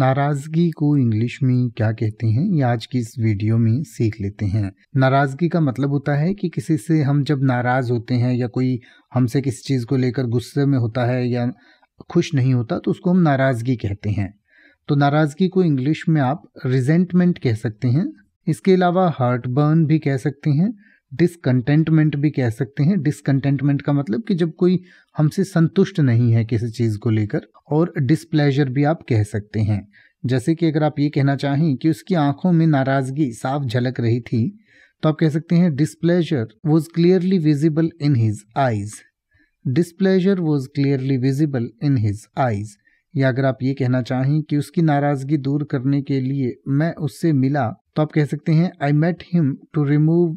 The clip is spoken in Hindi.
नाराज़गी को इंग्लिश में क्या कहते हैं ये आज की इस वीडियो में सीख लेते हैं नाराज़गी का मतलब होता है कि किसी से हम जब नाराज़ होते हैं या कोई हमसे किसी चीज़ को लेकर गुस्से में होता है या खुश नहीं होता तो उसको हम नाराज़गी कहते हैं तो नाराज़गी को इंग्लिश में आप रिजेंटमेंट कह सकते हैं इसके अलावा हार्ट बर्न भी कह सकते हैं डिसकंटेंटमेंट भी कह सकते हैं डिसकंटेंटमेंट का मतलब कि जब कोई हमसे संतुष्ट नहीं है किसी चीज़ को लेकर और डिसप्लेजर भी आप कह सकते हैं जैसे कि अगर आप ये कहना चाहें कि उसकी आंखों में नाराज़गी साफ झलक रही थी तो आप कह सकते हैं displeasure was clearly visible in his eyes displeasure was clearly visible in his eyes या अगर आप ये कहना चाहें कि उसकी नाराज़गी दूर करने के लिए मैं उससे मिला तो आप कह सकते हैं I met him to remove